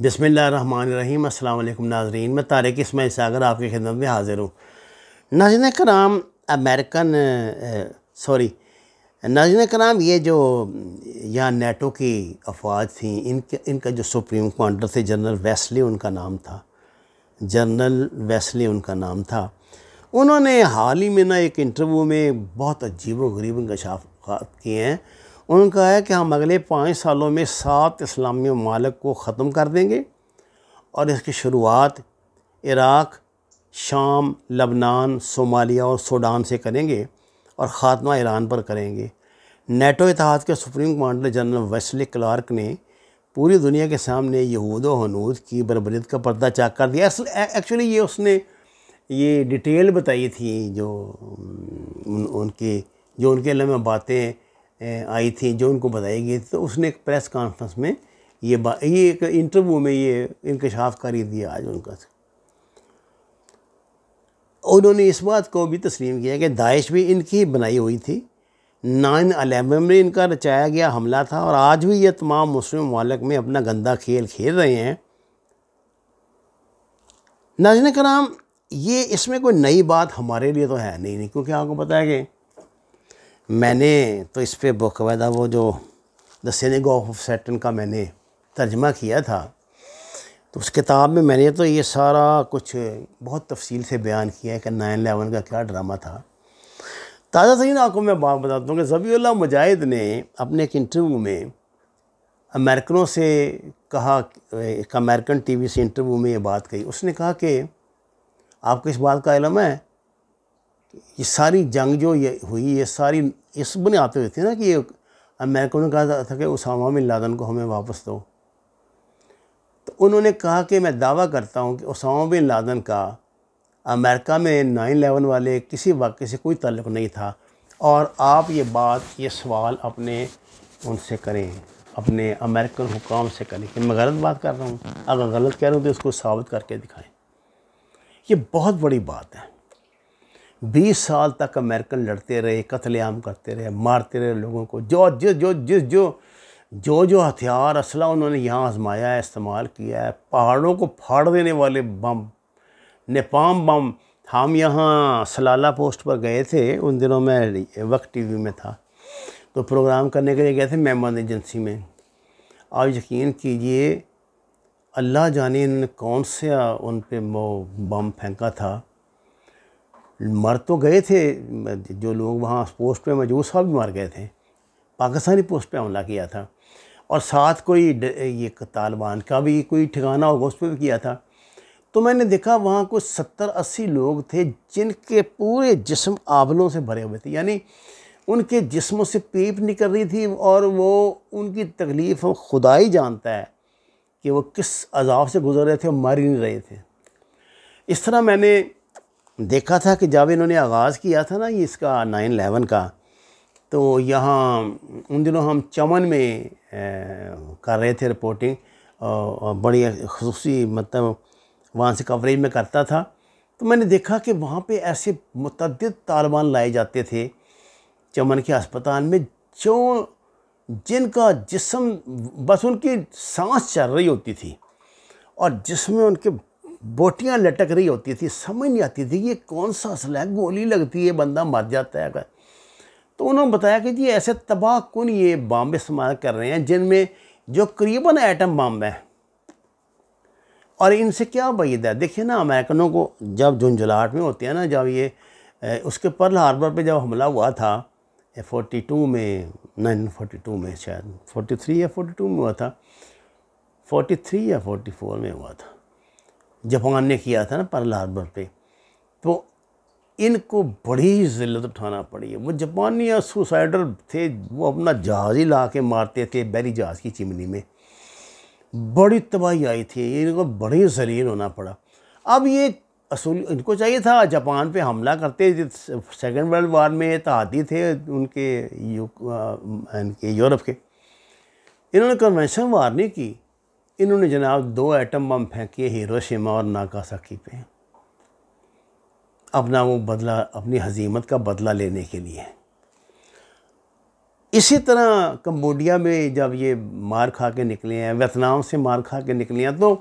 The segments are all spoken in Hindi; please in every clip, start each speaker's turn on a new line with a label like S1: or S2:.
S1: बसमिल अल्लाम नाजरीन मैं तारक इसमाइल सागर आपकी खिदमत में हाज़िर हूँ नाजन कराम अमेरिकन सॉरी नाजन कराम ये जो यहाँ नेटो की अफवाज थी इनके इनका जो सुप्रीम कमांडर थे जनरल वेस्ली उनका नाम था जनरल वेस्ली उनका नाम था उन्होंने हाल ही में ना एक इंटरव्यू में बहुत अजीब व गरीब इंकशाफ किए हैं उन्होंने कहा है कि हम अगले पाँच सालों में सात इस्लामी ममालक को ख़त्म कर देंगे और इसकी शुरुआत इराक़ शाम लबनान सोमालिया और सूडान से करेंगे और ख़ात्मा ईरान पर करेंगे नेटो इतिहाद के supreme commander general Wesley Clark ने पूरी दुनिया के सामने यहूद हनूद की बरबरीत का पर्दा चाक कर दिया एक्चुअली ये उसने ये डिटेल बताई थी जो उन, उनकी जो उनके लम्हे बातें आई थी जो उनको बताई गई तो उसने एक प्रेस कॉन्फ्रेंस में ये बा ये एक इंटरव्यू में ये इंकशाफ कर ही दिया आज उनका उन्होंने इस बात को भी तस्लीम किया कि दाइश भी इनकी बनाई हुई थी नाइन अलेवन में इनका रचाया गया हमला था और आज भी ये तमाम मुस्लिम ममालक में अपना गंदा खेल खेल रहे हैं नाजन कराम ये इसमें कोई नई बात हमारे लिए तो है नहीं नहीं क्योंकि आपको बताया कि मैंने तो इस पर बकायदा वो जो द सिनिग ऑफ सेटन का मैंने तर्जमा किया था तो उस किताब में मैंने तो ये सारा कुछ बहुत तफसील से बयान किया है कि नाइन अलेवन का क्या ड्रामा था ताज़ा सही ना आपको मैं बात बताता हूँ कि जबील्ला मुजाहिद ने अपने एक इंटरव्यू में अमेरिकनों से कहा एक अमेरिकन टीवी से इंटरव्यू में ये बात कही उसने कहा कि आपको इस बात का इलम है ये सारी जंग जो ये हुई ये सारी इस बुनियाद हुई थी ना कि अमेरिका ने कहा था कि उसामा बिन लादन को हमें वापस दो तो उन्होंने कहा कि मैं दावा करता हूँ कि उसामा बिन लादन का अमेरिका में नाइन एलेवन वाले किसी वाक्य से कोई तल्लक नहीं था और आप ये बात ये सवाल अपने उनसे करें अपने अमेरिकन हुकाम से करें कि मैं गलत बात कर रहा हूँ अगर गलत कह रहा हूँ तो उसको साबित करके दिखाएं ये बहुत बड़ी बात है बीस साल तक अमेरिकन लड़ते रहे कत्लेआम करते रहे मारते रहे लोगों को जो जिस जो जिस जो जो जो हथियार असला उन्होंने यहाँ आजमाया है इस्तेमाल किया है पहाड़ों को फाड़ देने वाले बम नेपाम बम हम यहाँ सलाला पोस्ट पर गए थे उन दिनों मैं वक्त टीवी में था तो प्रोग्राम करने के लिए गए थे मेहमान एजेंसी में आप यकीन कीजिए अल्लाह जाने कौन सा उन पर वो बम फेंका था मर तो गए थे जो लोग वहाँ पोस्ट पे मौजूद साहब भी मर गए थे पाकिस्तानी पोस्ट पे हमला किया था और साथ कोई ये तालिबान का भी कोई ठिकाना होगा उस पर भी किया था तो मैंने देखा वहाँ कुछ सत्तर अस्सी लोग थे जिनके पूरे जिस्म आबलों से भरे हुए थे यानी उनके जिस्मों से पीप निकल रही थी और वो उनकी तकलीफ़ हम खुदा ही जानता है कि वो किस अजाब से गुजर रहे थे और मर ही नहीं रहे थे इस तरह मैंने देखा था कि जब इन्होंने आगाज़ किया था ना ये इसका नाइन एलेवन का तो यहाँ उन दिनों हम चमन में कर रहे थे रिपोर्टिंग और बड़ी खसूसी मतलब वहाँ से कवरेज में करता था तो मैंने देखा कि वहाँ पे ऐसे मतद तालिबान लाए जाते थे चमन के अस्पताल में जो जिनका जिसम बस उनकी सांस चल रही होती थी और जिसमें उनके बोटियां लटक रही होती थी समझ नहीं आती थी ये कौन सा असल है गोली लगती है बंदा मर जाता है अगर तो उन्होंने बताया कि जी ऐसे तबाह कन ये बम इस्तेमाल कर रहे हैं जिनमें जो करीबन एटम बम है और इनसे क्या वैद है देखिए ना अमेरिकनों को जब झुंझुलाहट में होती है ना जब ये उसके पर्ल हार्बर पर जब हमला हुआ था फोर्टी टू में नाइन फोर्टी टू में शायद फोर्टी थ्री या फोर्टी टू में हुआ था फोर्टी थ्री या फोर्टी फोर में हुआ था जापान ने किया था ना पर्ल हार्बर पे तो इनको बड़ी ज़िल्लत उठाना पड़ी वो जापानी या सुसाइडर थे वो अपना जहाज़ ही ला के मारते थे बैरी जहाज़ की चिमनी में बड़ी तबाही आई थी इनको बड़ी जलील होना पड़ा अब ये असूल इनको चाहिए था जापान पे हमला करते सेकेंड वर्ल्ड वार में तहदी थे उनके यू, आ, इनके यूरोप के इन्होंने कन्वेंशन वार नहीं की इन्होंने जनाब दो एटम बम फेंके हिरोशिमा और नाकासाकी पे अपना वो बदला अपनी हजीमत का बदला लेने के लिए इसी तरह कम्बोडिया में जब ये मार खा के निकले हैं वियतनाम से मार खा के निकले हैं तो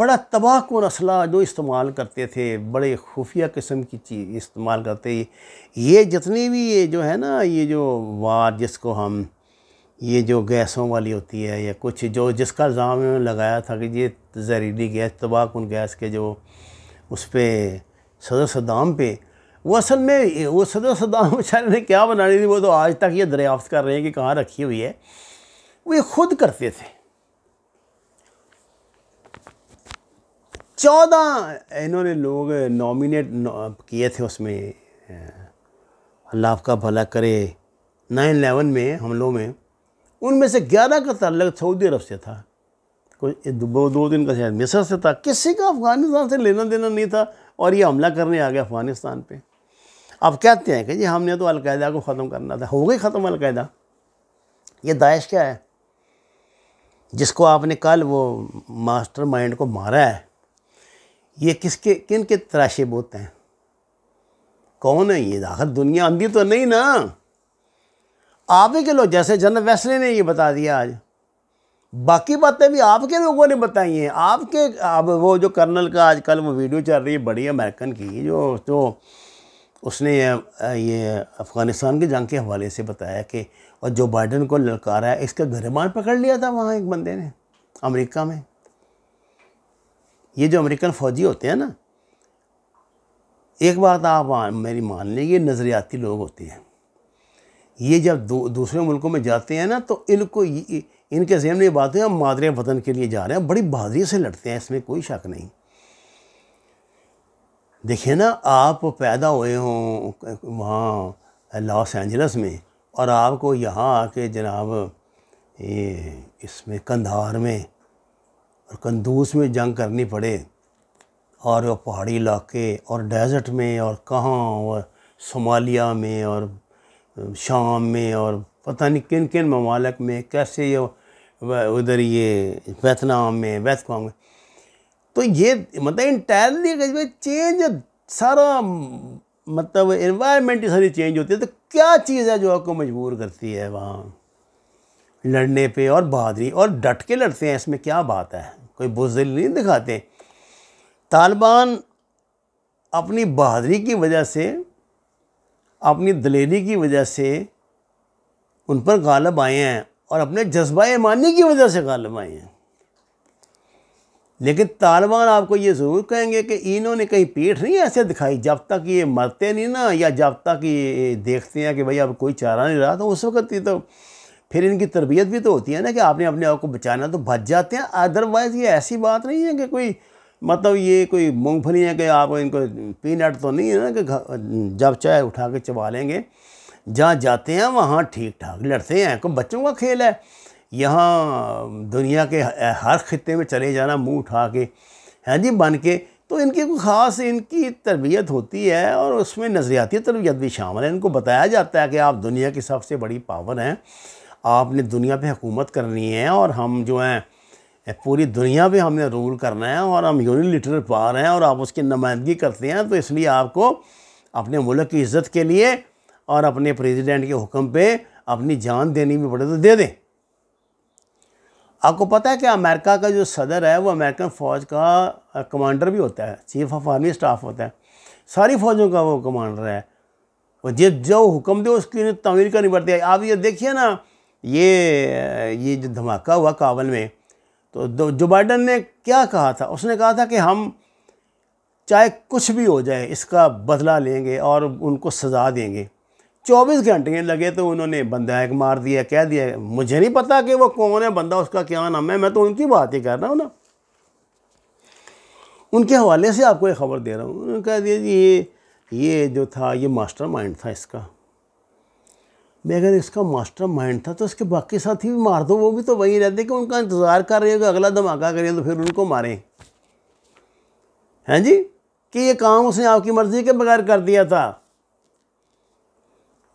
S1: बड़ा तबाह कन असला जो इस्तेमाल करते थे बड़े खुफिया किस्म की चीज़ इस्तेमाल करते ये जितनी भी ये जो है ना ये जो वार जिसको हम ये जो गैसों वाली होती है या कुछ जो जिसका इल्ज़ाम लगाया था कि ये जहरीली गैस तबाक उन गैस के जो उस पर सदर सदाम पे वो असल में वो सदर सदाम बेचारे ने क्या बनानी थी वो तो आज तक ये दरियाफ्त कर रहे हैं कि कहाँ रखी हुई है वो ये खुद करते थे चौदह इन्होंने लोग नॉमिनेट किए थे उसमें अल्लाह का भला करे नाइन एलेवन में हमलों में उनमें से ग्यारह का ताल्लक सऊदी अरब से था कोई दो दो दिन का शायद मिसर से था किसी का अफ़गानिस्तान से लेना देना नहीं था और ये हमला करने आ गया अफ़गानिस्तान पे अब कहते हैं कि जी हमने तो अलकायदा को ख़त्म करना था हो गई ख़त्म अलकायदा ये दाइश क्या है जिसको आपने कल वो मास्टर माइंड को मारा है ये किसके किन के तराशे बोते हैं कौन है ये आखिर दुनिया अंधी तो नहीं ना आप ही के लोग जैसे जनरल वैसले ने ये बता दिया आज बाकी बातें भी आपके लोगों ने बताई हैं आपके अब वो जो कर्नल का आजकल वो वीडियो चल रही है बड़ी अमेरिकन की जो जो उसने ये अफ़गानिस्तान की जंग के हवाले से बताया कि और जो बाइडन को ललकारा है इसका गरिमान पकड़ लिया था वहाँ एक बंदे ने अमेरिका में ये जो अमेरिकन फ़ौजी होते हैं ना एक बात आप मेरी मान लें ये नज़रियाती लोग होते हैं ये जब दूसरे मुल्कों में जाते हैं ना तो इनको इनके जहन में ये बात है हम मादरे वतन के लिए जा रहे हैं बड़ी बहादुरी से लड़ते हैं इसमें कोई शक नहीं देखिए ना आप पैदा हुए हों वहाँ लॉस एंजलस में और आपको यहाँ आके जनाब ये इसमें कंधार में और कंदूस में जंग करनी पड़े और पहाड़ी इलाके और डेजर्ट में और कहाँ और सोमालिया में और शाम में और पता नहीं किन किन ममालक में कैसे ये उधर ये वेतनाम में वेतकॉम में तो ये मतलब इंटायरली चेंज सारा मतलब इन्वायरमेंट ही सारी चेंज होती है तो क्या चीज़ है जो आपको मजबूर करती है वहाँ लड़ने पे और बहादरी और डट के लड़ते हैं इसमें क्या बात है कोई बुजदिल नहीं दिखाते तालिबान अपनी बहादरी की वजह से अपनी दलेरी की वजह से उन पर गालब आए हैं और अपने जज्बा मानी की वजह से गालब आए हैं लेकिन तालिबान आपको ये ज़रूर कहेंगे कि इन्होंने कहीं पीठ नहीं ऐसे दिखाई जब तक ये मरते नहीं ना या जब तक ये देखते हैं कि भाई अब कोई चारा नहीं रहा तो उस वक्त ये तो फिर इनकी तरबियत भी तो होती है ना कि आपने अपने आप को बचाना तो बच जाते हैं अदरवाइज़ ये ऐसी बात नहीं है कि कोई मतलब ये कोई मूँगफली है कि आप इनको पीनट तो नहीं है ना कि जब चाहे उठा के चबा लेंगे जहाँ जाते हैं वहाँ ठीक ठाक लड़ते हैं कोई बच्चों का खेल है यहाँ दुनिया के हर खत्े में चले जाना मुंह उठा के हैं जी बन के तो इनकी कोई ख़ास इनकी तरबियत होती है और उसमें नज़रियाती तरबियत भी शामिल है इनको बताया जाता है कि आप दुनिया की सबसे बड़ी पावर हैं आपने दुनिया पे हुकूमत करनी है और हम जो हैं पूरी दुनिया पे हमने रूल करना है और हम पा रहे हैं और आप उसकी नुमाइंदगी करते हैं तो इसलिए आपको अपने मुल्क की इज़्ज़त के लिए और अपने प्रेसिडेंट के हुक्म पे अपनी जान देनी भी पड़े तो दे दें आपको पता है कि अमेरिका का जो सदर है वो अमेरिकन फ़ौज का कमांडर भी होता है चीफ ऑफ आर्मी स्टाफ होता है सारी फ़ौजों का वो कमांडर है वो जिस जो हुक्म दे उसकी तमीर करनी पड़ती है आप ये देखिए ना ये ये जो धमाका हुआ काबल में तो जो बाइडन ने क्या कहा था उसने कहा था कि हम चाहे कुछ भी हो जाए इसका बदला लेंगे और उनको सज़ा देंगे 24 घंटे लगे तो उन्होंने बंदा एक मार दिया कह दिया मुझे नहीं पता कि वो कौन है बंदा उसका क्या नाम है मैं तो उनकी बात ही कर रहा हूँ ना उनके हवाले से आपको एक ख़बर दे रहा हूँ उन्होंने कह दिया जी ये ये जो था ये मास्टर माइंड था इसका मैं अगर इसका मास्टर माइंड था तो इसके बाकी साथी भी मार दो वो भी तो वहीं रहते कि उनका इंतज़ार कर रहे हो कि अगला धमाका करें तो फिर उनको मारें हैं जी कि ये काम उसने आपकी मर्ज़ी के बगैर कर दिया था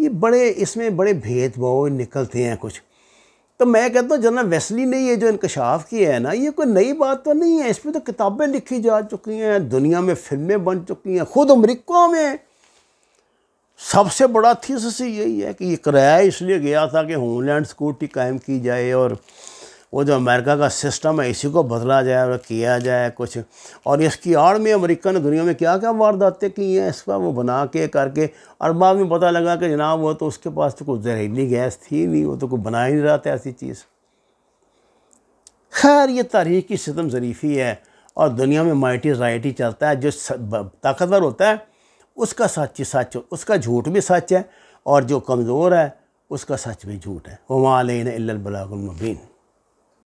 S1: ये बड़े इसमें बड़े भेदभाव निकलते हैं कुछ तो मैं कहता हूँ जना वैसली ने ये जो इंकशाफ किया है ना ये कोई नई बात तो नहीं है इस पर तो किताबें लिखी जा चुकी हैं दुनिया में फिल्में बन चुकी हैं ख़ुद अमरीका में सबसे बड़ा थीसिस यही है कि ये किराया इसलिए गया था कि होमलैंड सिक्योरिटी कायम की जाए और वो जो अमेरिका का सिस्टम है इसी को बदला जाए और किया जाए कुछ और इसकी आड़ में अमेरिका ने दुनिया में क्या क्या वारदातें की हैं इस पर वो बना के करके और बाद में पता लगा कि जनाब वो तो उसके पास तो कोई जहरीली गैस थी नहीं वो तो कोई बना ही नहीं रहा था ऐसी चीज़ खैर ये तारीख की सितम ज़रीफ़ी है और दुनिया में माइटी राइटी चलता है जो ताकतवर होता है उसका सच सच उसका झूठ भी सच है और जो कमज़ोर है उसका सच भी झूठ है वमा बलागुल मुबीन